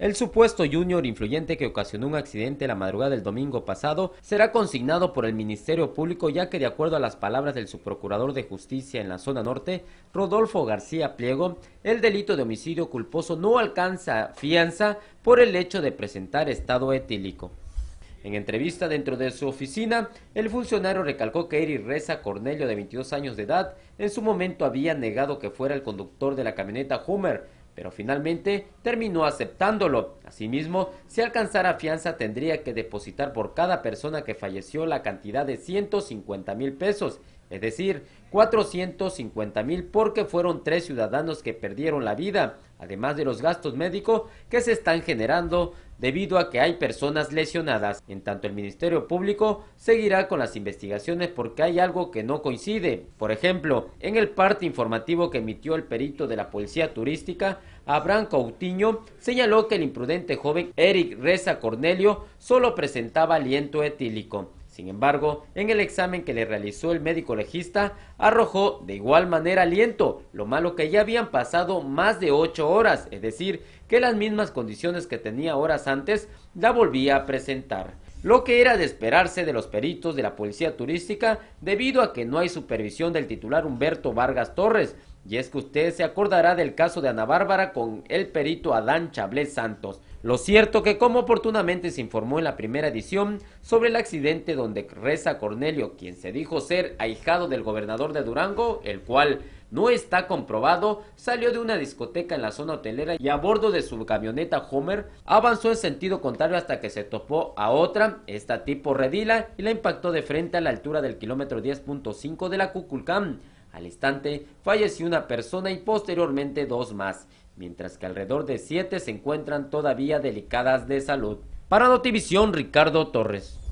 El supuesto junior influyente que ocasionó un accidente la madrugada del domingo pasado será consignado por el Ministerio Público ya que de acuerdo a las palabras del subprocurador de justicia en la zona norte, Rodolfo García Pliego, el delito de homicidio culposo no alcanza fianza por el hecho de presentar estado etílico. En entrevista dentro de su oficina, el funcionario recalcó que Eri Reza Cornelio, de 22 años de edad, en su momento había negado que fuera el conductor de la camioneta Hummer, pero finalmente terminó aceptándolo. Asimismo, si alcanzara fianza tendría que depositar por cada persona que falleció la cantidad de 150 mil pesos es decir, 450 mil porque fueron tres ciudadanos que perdieron la vida, además de los gastos médicos que se están generando debido a que hay personas lesionadas. En tanto, el Ministerio Público seguirá con las investigaciones porque hay algo que no coincide. Por ejemplo, en el parte informativo que emitió el perito de la Policía Turística, Abraham Cautiño señaló que el imprudente joven Eric Reza Cornelio solo presentaba aliento etílico. Sin embargo, en el examen que le realizó el médico legista, arrojó de igual manera aliento, lo malo que ya habían pasado más de ocho horas, es decir, que las mismas condiciones que tenía horas antes la volvía a presentar lo que era de esperarse de los peritos de la Policía Turística debido a que no hay supervisión del titular Humberto Vargas Torres. Y es que usted se acordará del caso de Ana Bárbara con el perito Adán Chablé Santos. Lo cierto que como oportunamente se informó en la primera edición sobre el accidente donde reza Cornelio, quien se dijo ser ahijado del gobernador de Durango, el cual no está comprobado, salió de una discoteca en la zona hotelera y a bordo de su camioneta Homer avanzó en sentido contrario hasta que se topó a otra, esta tipo redila, y la impactó de frente a la altura del kilómetro 10.5 de la Cuculcán. Al instante falleció una persona y posteriormente dos más, mientras que alrededor de siete se encuentran todavía delicadas de salud. Para Notivisión, Ricardo Torres.